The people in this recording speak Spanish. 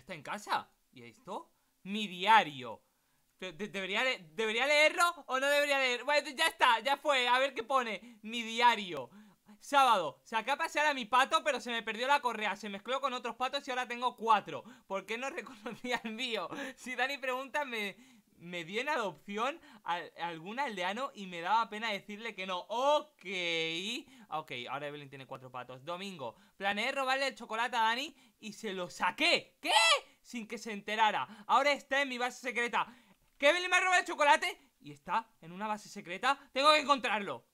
está en casa? ¿Y esto? Mi diario. ¿Debería, ¿Debería leerlo o no debería leer? Bueno, ya está, ya fue, a ver qué pone Mi diario Sábado, saqué a pasear a mi pato pero se me perdió la correa Se mezcló con otros patos y ahora tengo cuatro ¿Por qué no reconocía el mío? Si Dani pregunta, me, me dio en adopción a, algún aldeano y me daba pena decirle que no Ok, ok, ahora Evelyn tiene cuatro patos Domingo, planeé robarle el chocolate a Dani y se lo saqué. ¿Qué? Sin que se enterara. Ahora está en mi base secreta. Kevin me ha robado el chocolate y está en una base secreta. Tengo que encontrarlo.